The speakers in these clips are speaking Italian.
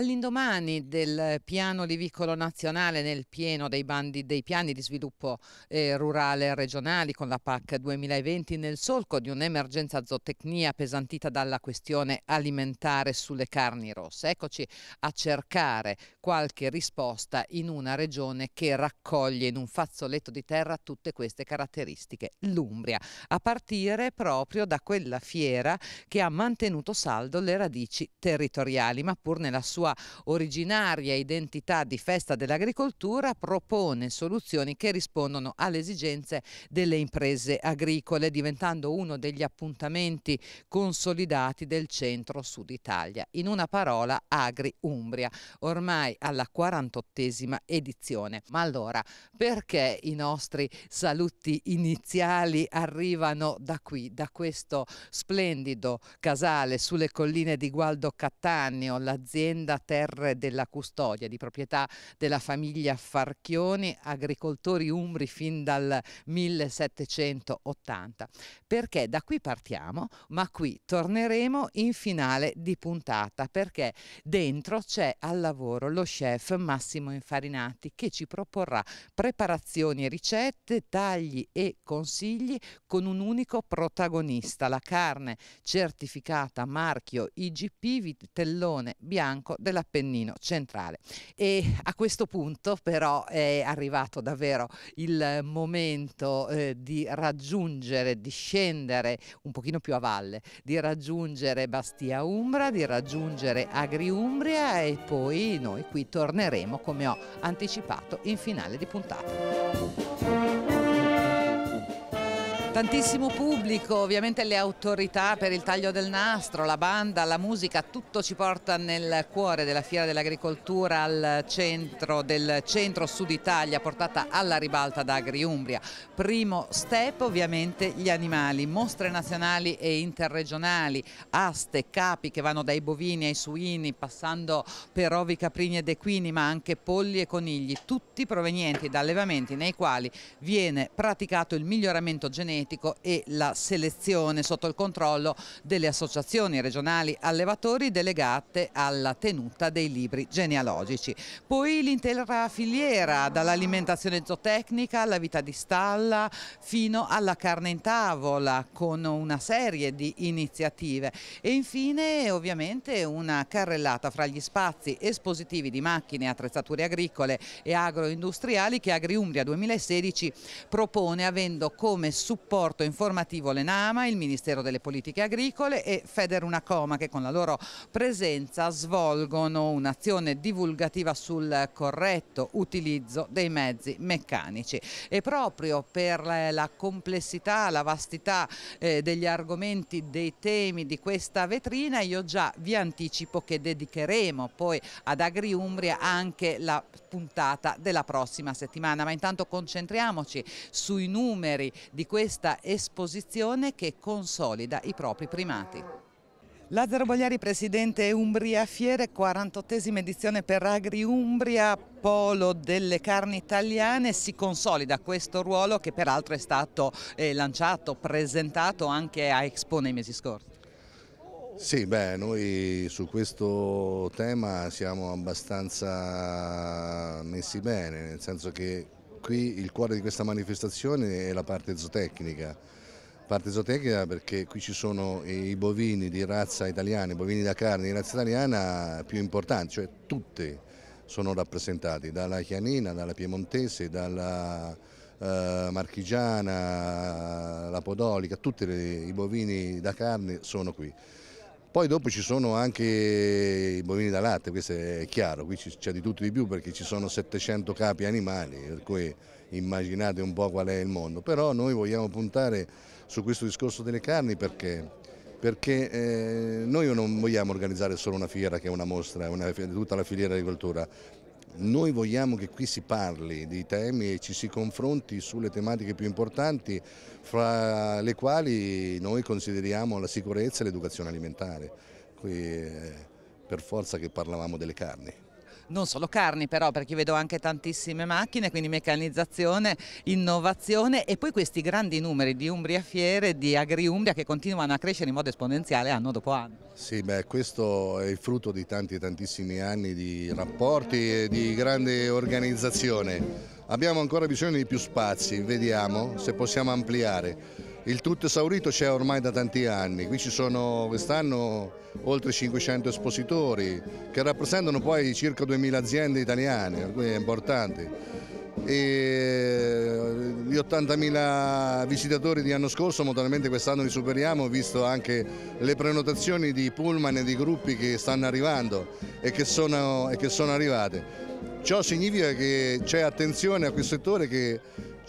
All'indomani del piano olivicolo nazionale nel pieno dei, bandi, dei piani di sviluppo eh, rurale regionali con la PAC 2020 nel solco di un'emergenza zootecnia pesantita dalla questione alimentare sulle carni rosse. Eccoci a cercare qualche risposta in una regione che raccoglie in un fazzoletto di terra tutte queste caratteristiche, l'Umbria, a partire proprio da quella fiera che ha mantenuto saldo le radici territoriali, ma pur nella sua sua originaria identità di festa dell'agricoltura, propone soluzioni che rispondono alle esigenze delle imprese agricole, diventando uno degli appuntamenti consolidati del centro-sud Italia. In una parola, Agri Umbria, ormai alla 48esima edizione. Ma allora, perché i nostri saluti iniziali arrivano da qui, da questo splendido casale sulle colline di Gualdo Cattaneo, l'azienda da Terre della Custodia, di proprietà della famiglia Farchioni, agricoltori umbri fin dal 1780. Perché da qui partiamo, ma qui torneremo in finale di puntata, perché dentro c'è al lavoro lo chef Massimo Infarinati che ci proporrà preparazioni e ricette, tagli e consigli con un unico protagonista, la carne certificata marchio IGP vitellone bianco dell'Appennino centrale. E a questo punto però è arrivato davvero il momento eh, di raggiungere, di scendere un pochino più a valle, di raggiungere Bastia Umbra, di raggiungere Agri Umbria e poi noi qui torneremo come ho anticipato in finale di puntata. Tantissimo pubblico, ovviamente le autorità per il taglio del nastro, la banda, la musica, tutto ci porta nel cuore della Fiera dell'Agricoltura al centro del centro-sud Italia, portata alla ribalta da Agriumbria. Primo step ovviamente gli animali, mostre nazionali e interregionali, aste, capi che vanno dai bovini ai suini, passando per ovi, caprini ed equini, ma anche polli e conigli, tutti provenienti da allevamenti nei quali viene praticato il miglioramento genetico terapeutico e la selezione sotto il controllo delle associazioni regionali allevatori delegate alla tenuta dei libri genealogici. Poi l'intera filiera dall'alimentazione zootecnica alla vita di stalla fino alla carne in tavola con una serie di iniziative e infine ovviamente una carrellata fra gli spazi espositivi di macchine, attrezzature agricole e agroindustriali che AgriUmbria 2016 propone avendo come supporto supporto informativo l'Enama, il Ministero delle Politiche Agricole e Federunacoma che con la loro presenza svolgono un'azione divulgativa sul corretto utilizzo dei mezzi meccanici. E proprio per la complessità, la vastità eh, degli argomenti, dei temi di questa vetrina, io già vi anticipo che dedicheremo poi ad AgriUmbria anche la puntata della prossima settimana. Ma intanto concentriamoci sui numeri di questa questa esposizione che consolida i propri primati. Lazzaro Bogliari, presidente Umbria Fiere, 48esima edizione per Agri Umbria, polo delle carni italiane, si consolida questo ruolo che peraltro è stato eh, lanciato, presentato anche a Expo nei mesi scorsi. Sì, beh, noi su questo tema siamo abbastanza messi bene, nel senso che Qui il cuore di questa manifestazione è la parte zootecnica, parte zootecnica perché qui ci sono i bovini di razza italiana, i bovini da carne di razza italiana più importanti, cioè tutti sono rappresentati, dalla chianina, dalla piemontese, dalla eh, marchigiana, la podolica, tutti i bovini da carne sono qui. Poi dopo ci sono anche i bovini da latte, questo è chiaro, qui c'è di tutto e di più perché ci sono 700 capi animali, per cui immaginate un po' qual è il mondo. Però noi vogliamo puntare su questo discorso delle carni perché, perché eh, noi non vogliamo organizzare solo una fiera che è una mostra, una, tutta la filiera agricoltura, noi vogliamo che qui si parli di temi e ci si confronti sulle tematiche più importanti, fra le quali noi consideriamo la sicurezza e l'educazione alimentare. Qui eh, per forza che parlavamo delle carni non solo carni però perché vedo anche tantissime macchine, quindi meccanizzazione, innovazione e poi questi grandi numeri di Umbria Fiere, di Agri Umbria che continuano a crescere in modo esponenziale anno dopo anno. Sì, beh, questo è il frutto di tanti tantissimi anni di rapporti e di grande organizzazione. Abbiamo ancora bisogno di più spazi, vediamo se possiamo ampliare il tutto esaurito c'è ormai da tanti anni, qui ci sono quest'anno oltre 500 espositori che rappresentano poi circa 2000 aziende italiane, alcune importanti. E eh, gli 80.000 visitatori di anno scorso, naturalmente quest'anno li superiamo, visto anche le prenotazioni di pullman e di gruppi che stanno arrivando e che sono, e che sono arrivate. Ciò significa che c'è attenzione a questo settore che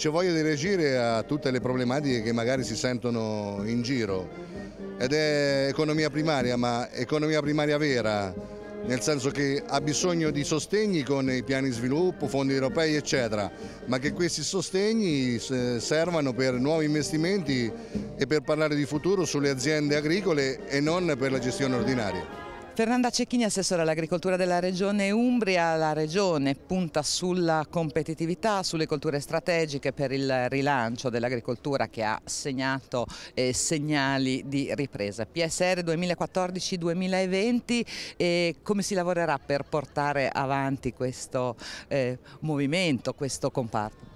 c'è voglia di reagire a tutte le problematiche che magari si sentono in giro ed è economia primaria ma economia primaria vera nel senso che ha bisogno di sostegni con i piani di sviluppo, fondi europei eccetera, ma che questi sostegni servano per nuovi investimenti e per parlare di futuro sulle aziende agricole e non per la gestione ordinaria. Fernanda Cecchini, assessora all'agricoltura della Regione Umbria. La Regione punta sulla competitività, sulle colture strategiche per il rilancio dell'agricoltura che ha segnato eh, segnali di ripresa. PSR 2014-2020, eh, come si lavorerà per portare avanti questo eh, movimento, questo comparto?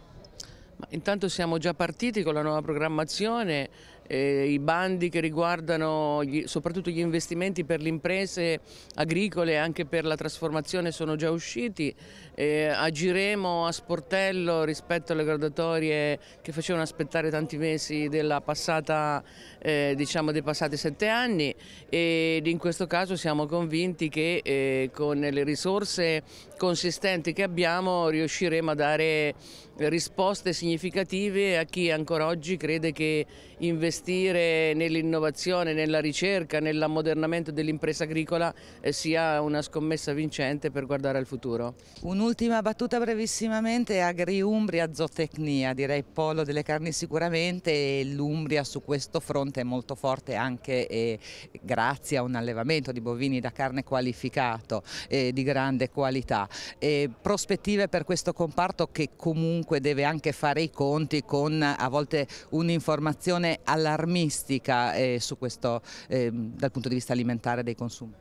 Intanto siamo già partiti con la nuova programmazione eh, i bandi che riguardano gli, soprattutto gli investimenti per le imprese agricole e anche per la trasformazione sono già usciti, eh, agiremo a sportello rispetto alle graduatorie che facevano aspettare tanti mesi passata, eh, diciamo dei passati sette anni ed in questo caso siamo convinti che eh, con le risorse consistenti che abbiamo riusciremo a dare risposte significative a chi ancora oggi crede che investire investire nell'innovazione, nella ricerca, nell'ammodernamento dell'impresa agricola eh, sia una scommessa vincente per guardare al futuro. Un'ultima battuta brevissimamente, Agriumbria Zootecnia, direi polo delle carni sicuramente, e l'Umbria su questo fronte è molto forte anche eh, grazie a un allevamento di bovini da carne qualificato eh, di grande qualità. Eh, prospettive per questo comparto che comunque deve anche fare i conti con a volte un'informazione alla allarmistica eh, questo, eh, dal punto di vista alimentare dei consumi?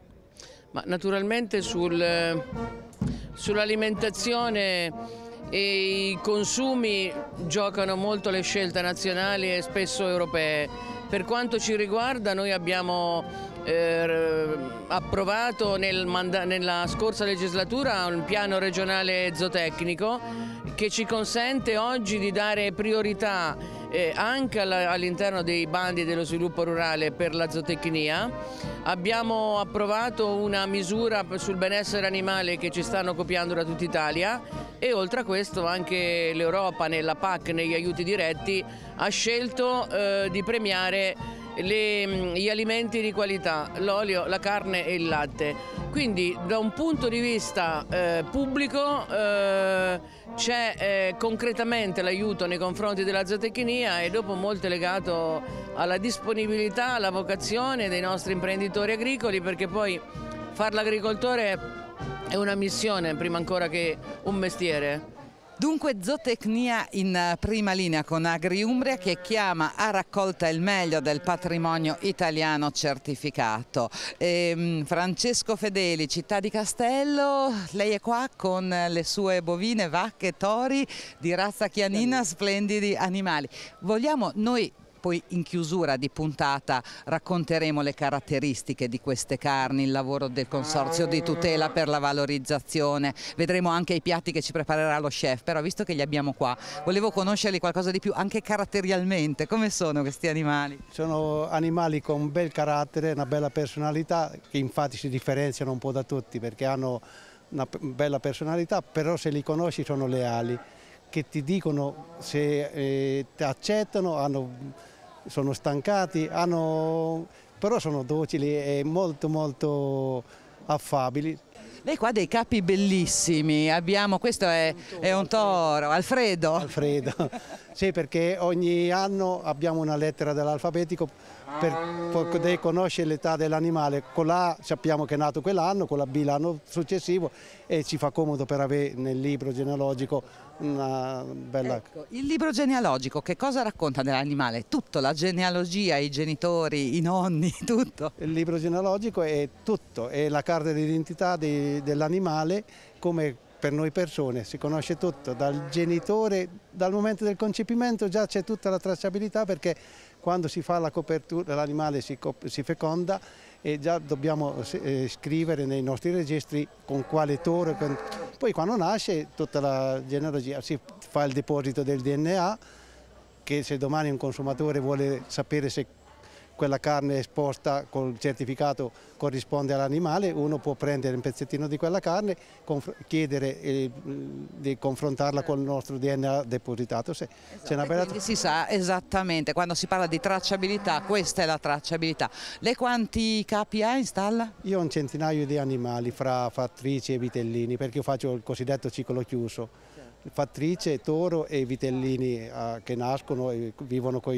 Ma naturalmente sul, sull'alimentazione e i consumi giocano molto le scelte nazionali e spesso europee. Per quanto ci riguarda noi abbiamo eh, approvato nel nella scorsa legislatura un piano regionale zootecnico che ci consente oggi di dare priorità eh, anche all'interno dei bandi dello sviluppo rurale per la zootecnia. Abbiamo approvato una misura sul benessere animale che ci stanno copiando da tutta Italia e oltre a questo anche l'Europa nella PAC, negli aiuti diretti, ha scelto eh, di premiare le, mm, gli alimenti di qualità, l'olio, la carne e il latte. Quindi da un punto di vista eh, pubblico eh, c'è eh, concretamente l'aiuto nei confronti della zootecnia e dopo molto legato alla disponibilità, alla vocazione dei nostri imprenditori agricoli perché poi far l'agricoltore è una missione prima ancora che un mestiere Dunque zootecnia in eh, prima linea con AgriUmbria che chiama a raccolta il meglio del patrimonio italiano certificato. E, ehm, Francesco Fedeli, città di Castello, lei è qua con le sue bovine, vacche, tori di razza chianina, splendidi animali. Vogliamo noi poi in chiusura di puntata racconteremo le caratteristiche di queste carni, il lavoro del Consorzio di tutela per la valorizzazione, vedremo anche i piatti che ci preparerà lo chef, però visto che li abbiamo qua volevo conoscerli qualcosa di più anche caratterialmente, come sono questi animali? Sono animali con un bel carattere, una bella personalità che infatti si differenziano un po' da tutti perché hanno una bella personalità, però se li conosci sono leali, che ti dicono se eh, ti accettano, hanno sono stancati, hanno... però sono docili e molto molto affabili. Lei qua ha dei capi bellissimi, abbiamo, questo è un, toro, è un toro, Alfredo. Alfredo, sì perché ogni anno abbiamo una lettera dell'alfabetico per poter conoscere l'età dell'animale, con l'A sappiamo che è nato quell'anno, con la B l'anno successivo e ci fa comodo per avere nel libro genealogico una bella... Ecco, il libro genealogico che cosa racconta dell'animale? Tutto, la genealogia, i genitori, i nonni, tutto? Il libro genealogico è tutto, è la carta d'identità dell'animale come per noi persone, si conosce tutto, dal genitore, dal momento del concepimento già c'è tutta la tracciabilità perché quando si fa la copertura, l'animale si, si, feconda e già dobbiamo eh, scrivere nei nostri registri con quale toro, con poi quando nasce tutta la genealogia, si fa il deposito del DNA che se domani un consumatore vuole sapere se quella carne esposta col certificato corrisponde all'animale, uno può prendere un pezzettino di quella carne, chiedere eh, di confrontarla certo. col nostro DNA depositato. Se, esatto, se bella... Si sa esattamente, quando si parla di tracciabilità, questa è la tracciabilità. Lei quanti capi ha in stalla? Io ho un centinaio di animali fra fattrici e vitellini, perché io faccio il cosiddetto ciclo chiuso fattrice, toro e vitellini eh, che nascono e vivono con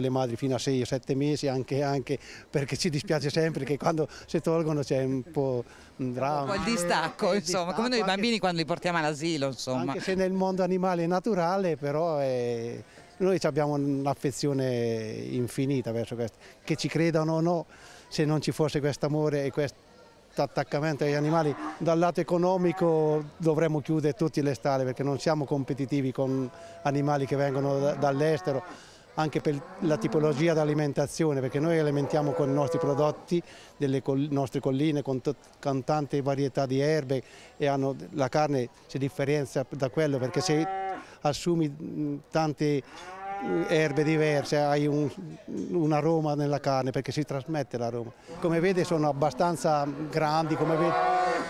le madri fino a 6-7 mesi anche, anche, perché ci dispiace sempre che quando si tolgono c'è un po' un dramma. Un po' il distacco eh, insomma, come noi bambini quando li portiamo all'asilo insomma. Anche se nel mondo animale è naturale però è, eh, noi abbiamo un'affezione infinita verso questo, che ci credano o no, se non ci fosse questo amore e questo attaccamento agli animali dal lato economico dovremmo chiudere tutte le stalle perché non siamo competitivi con animali che vengono dall'estero anche per la tipologia di alimentazione perché noi alimentiamo con i nostri prodotti delle col nostre colline con, con, tante varietà di erbe e hanno, la carne si differenzia da quello perché se assumi tante erbe diverse, hai un, una Roma nella carne perché si trasmette l'aroma. Come vede sono abbastanza grandi,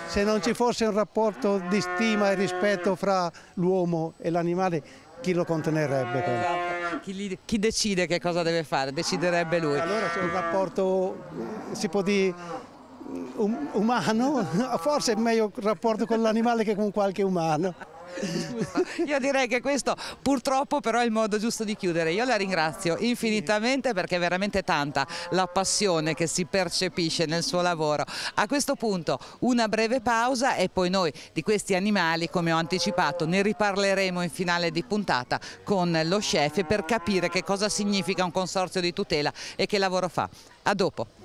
se non ci fosse un rapporto di stima e rispetto fra l'uomo e l'animale chi lo contenerebbe? Eh, esatto. Chi, li, chi, decide che cosa deve fare, deciderebbe lui. Allora c'è un rapporto, si può dire um, umano, forse è meglio un rapporto con l'animale che con qualche umano. Io direi che questo purtroppo però è il modo giusto di chiudere. Io la ringrazio infinitamente perché è veramente tanta la passione che si percepisce nel suo lavoro. A questo punto una breve pausa e poi noi di questi animali, come ho anticipato, ne riparleremo in finale di puntata con lo chef per capire che cosa significa un consorzio di tutela e che lavoro fa. A dopo.